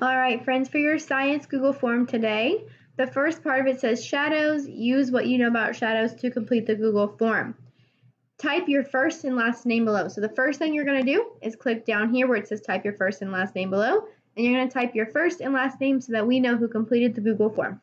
All right, friends, for your science Google form today, the first part of it says shadows. Use what you know about shadows to complete the Google form. Type your first and last name below. So the first thing you're going to do is click down here where it says type your first and last name below, and you're going to type your first and last name so that we know who completed the Google form.